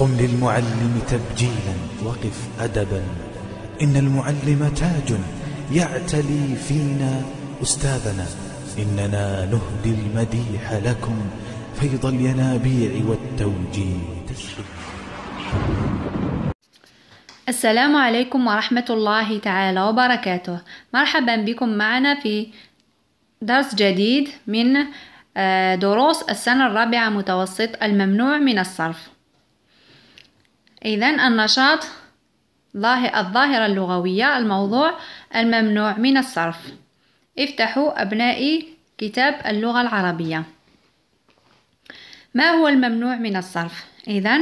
قم للمعلم تبجيلا وقف أدبا إن المعلم تاج يعتلي فينا أستاذنا إننا نهدي المديح لكم فيض الينابيع والتوجيه السلام عليكم ورحمة الله تعالى وبركاته مرحبا بكم معنا في درس جديد من آه، دروس السنة الرابعة متوسط الممنوع من الصرف إذا النشاط الظاهرة اللغوية الموضوع الممنوع من الصرف افتحوا أبنائي كتاب اللغة العربية ما هو الممنوع من الصرف؟ إذا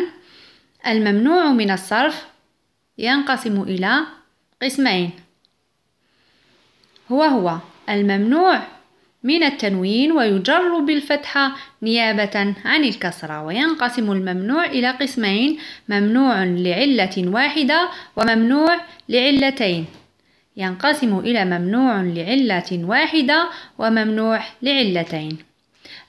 الممنوع من الصرف ينقسم إلى قسمين هو هو الممنوع من التنوين ويجر بالفتحة نيابة عن الكسرة وينقسم الممنوع إلى قسمين ممنوع لعلة واحدة وممنوع لعلتين ينقسم إلى ممنوع لعلة واحدة وممنوع لعلتين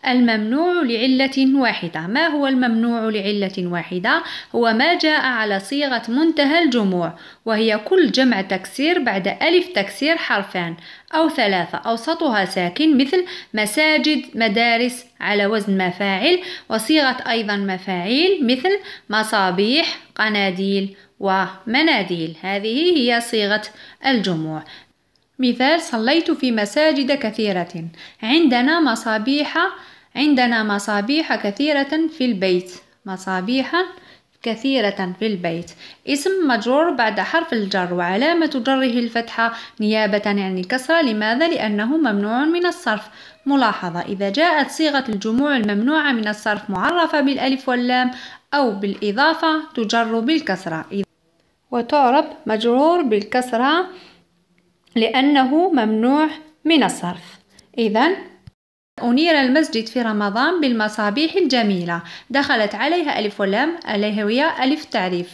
الممنوع لعلة واحدة ما هو الممنوع لعلة واحدة؟ هو ما جاء على صيغة منتهى الجموع وهي كل جمع تكسير بعد ألف تكسير حرفان أو ثلاثة أوسطها ساكن مثل مساجد مدارس على وزن مفاعل وصيغة أيضا مفاعيل مثل مصابيح قناديل ومناديل هذه هي صيغة الجموع مثال صليت في مساجد كثيرة عندنا مصابيح عندنا مصابيح كثيرة في البيت مصابيح كثيرة في البيت اسم مجرور بعد حرف الجر وعلامة جره الفتحة نيابة عن الكسرة لماذا؟ لأنه ممنوع من الصرف ملاحظة إذا جاءت صيغة الجموع الممنوعة من الصرف معرفة بالألف واللام أو بالإضافة تجر بالكسرة وتعرب مجرور بالكسرة لأنه ممنوع من الصرف إذا أنير المسجد في رمضان بالمصابيح الجميلة دخلت عليها ألف ولام الهوية ألف تعريف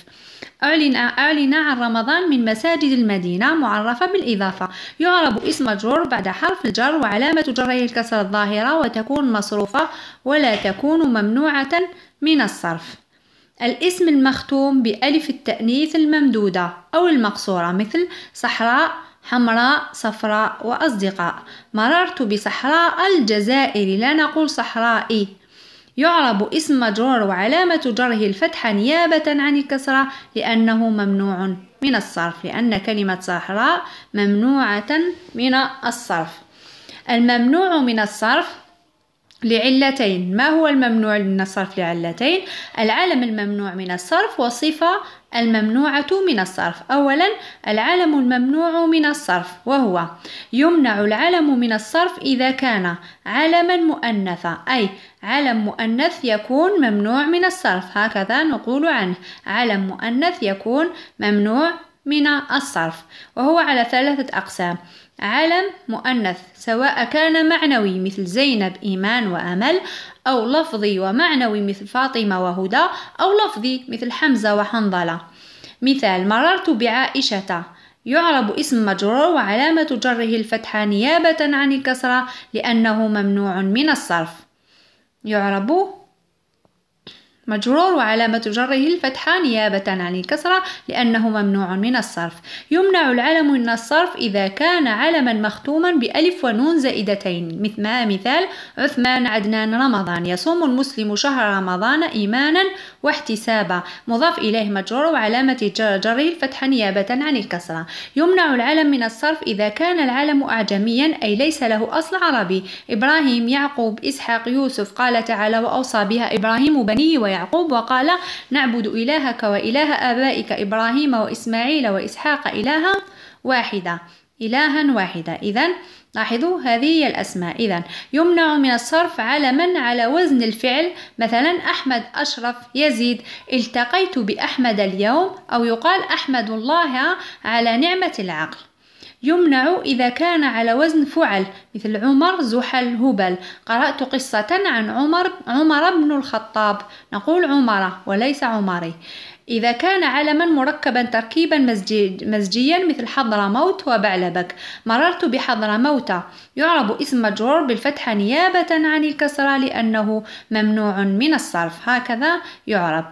أعلن, أعلن عن رمضان من مساجد المدينة معرفة بالإضافة يعرب اسم جر بعد حرف الجر وعلامة جره الكسر الظاهرة وتكون مصروفة ولا تكون ممنوعة من الصرف الاسم المختوم بألف التأنيث الممدودة أو المقصورة مثل صحراء حمراء صفراء وأصدقاء مررت بصحراء الجزائر لا نقول صحرائي يعرب اسم مجرور وعلامة جره الفتحة نيابة عن الكسرة لأنه ممنوع من الصرف لأن كلمة صحراء ممنوعة من الصرف الممنوع من الصرف لعلتين ما هو الممنوع من الصرف لعلتين العالم الممنوع من الصرف وصفة الممنوعة من الصرف أولا العلم الممنوع من الصرف وهو يمنع العلم من الصرف إذا كان علما مؤنثا أي علم مؤنث يكون ممنوع من الصرف هكذا نقول عنه علم مؤنث يكون ممنوع من الصرف وهو على ثلاثة أقسام علم مؤنث سواء كان معنوي مثل زينب إيمان وأمل أو لفظي ومعنوي مثل فاطمة وهدى أو لفظي مثل حمزة وحنظلة مثال مررت بعائشة يعرب اسم مجرور وعلامة جره الفتحة نيابة عن الكسرة لأنه ممنوع من الصرف يعرب مجرور وعلامة جره الفتحة نيابة عن الكسرة لأنه ممنوع من الصرف يمنع العلم من الصرف إذا كان علما مختوما بألف ونون زائدتين مثل مثال عثمان عدنان رمضان يصوم المسلم شهر رمضان إيمانا واحتسابا مضاف إليه مجرور وعلامة جره الفتحة نيابة عن الكسرة يمنع العلم من الصرف إذا كان العلم أعجميا أي ليس له أصل عربي إبراهيم يعقوب إسحاق يوسف قال تعالى وأوصى بها إبراهيم بنيه ويعقوب ويعقوب وقال نعبد إلهك وإله آبائك إبراهيم وإسماعيل وإسحاق إلها واحدة إلها واحدة إذا لاحظوا هذه هي الأسماء إذا يمنع من الصرف على من على وزن الفعل مثلا أحمد أشرف يزيد التقيت بأحمد اليوم أو يقال أحمد الله على نعمة العقل يمنع إذا كان على وزن فعل مثل عمر زحل هبل قرأت قصة عن عمر عمر بن الخطاب نقول عمر وليس عمري إذا كان علما مركبا تركيبا مزجي مزجيا مثل حضرموت وبعلبك مررت موت يعرب اسم مجرور بالفتحة نيابة عن الكسرة لأنه ممنوع من الصرف هكذا يعرب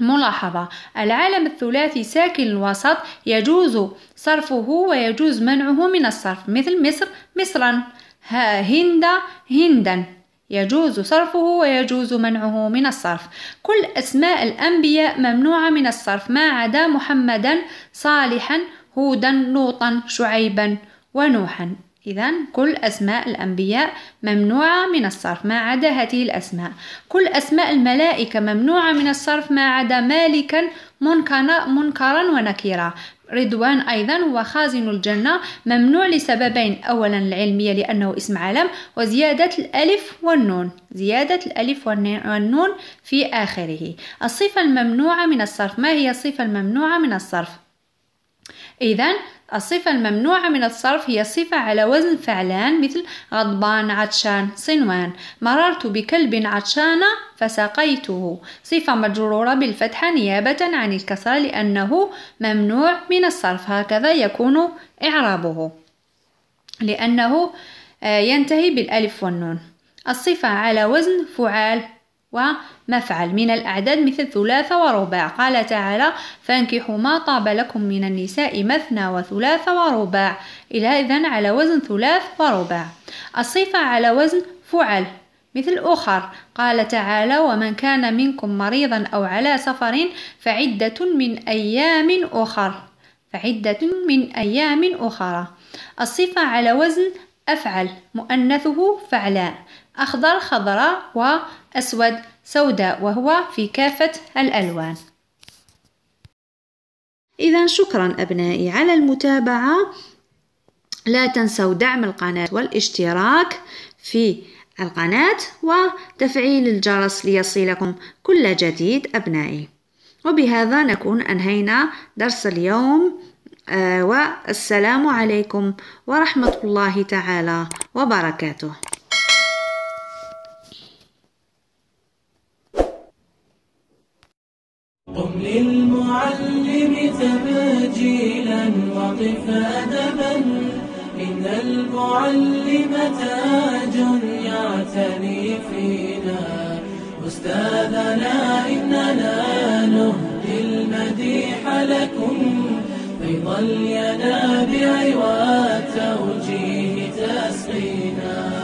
ملاحظة العالم الثلاثي ساكن الوسط يجوز صرفه ويجوز منعه من الصرف مثل مصر مصرا هند هندا يجوز صرفه ويجوز منعه من الصرف كل أسماء الأنبياء ممنوعة من الصرف ما عدا محمدا صالحا هودا لوطا شعيبا ونوحا إذا كل أسماء الأنبياء ممنوعة من الصرف ما عدا هذه الأسماء كل أسماء الملائكة ممنوعة من الصرف ما عدا مالكا منكرا ونكيرا رضوان أيضا هو خازن الجنة ممنوع لسببين أولا العلمية لأنه اسم عالم وزيادة الألف والنون زيادة الألف والنون في آخره الصفة الممنوعة من الصرف ما هي الصفة الممنوعة من الصرف إذا الصفة الممنوعة من الصرف هي صفة على وزن فعلان مثل غضبان عطشان صنوان مررت بكلب عطشان فسقيته صفة مجرورة بالفتحة نيابة عن الكسرة لأنه ممنوع من الصرف هكذا يكون إعرابه لأنه آه، ينتهي بالألف والنون الصفة على وزن فعال ومفعل من الأعداد مثل ثلاثة ورباع قال تعالى فانكحوا ما طاب لكم من النساء مثنى وثلاث ورباع إلى إذن على وزن ثلاث ورباع الصفة على وزن فعل مثل أخر قال تعالى ومن كان منكم مريضا أو على سفر فعدة من أيام أخر فعدة من أيام أخرى الصفة على وزن أفعل مؤنثه فعلاء أخضر خضراء أسود سوداء وهو في كافة الألوان إذا شكرا أبنائي على المتابعة لا تنسوا دعم القناة والاشتراك في القناة وتفعيل الجرس ليصلكم كل جديد أبنائي وبهذا نكون أنهينا درس اليوم آه، والسلام عليكم ورحمة الله تعالى وبركاته قم للمعلم تباجيلا وقف أدبا إن المعلم تاج يعتني فينا أستاذنا إننا نهدي المديح لكم فيض الينابيع والتوجيه تسقينا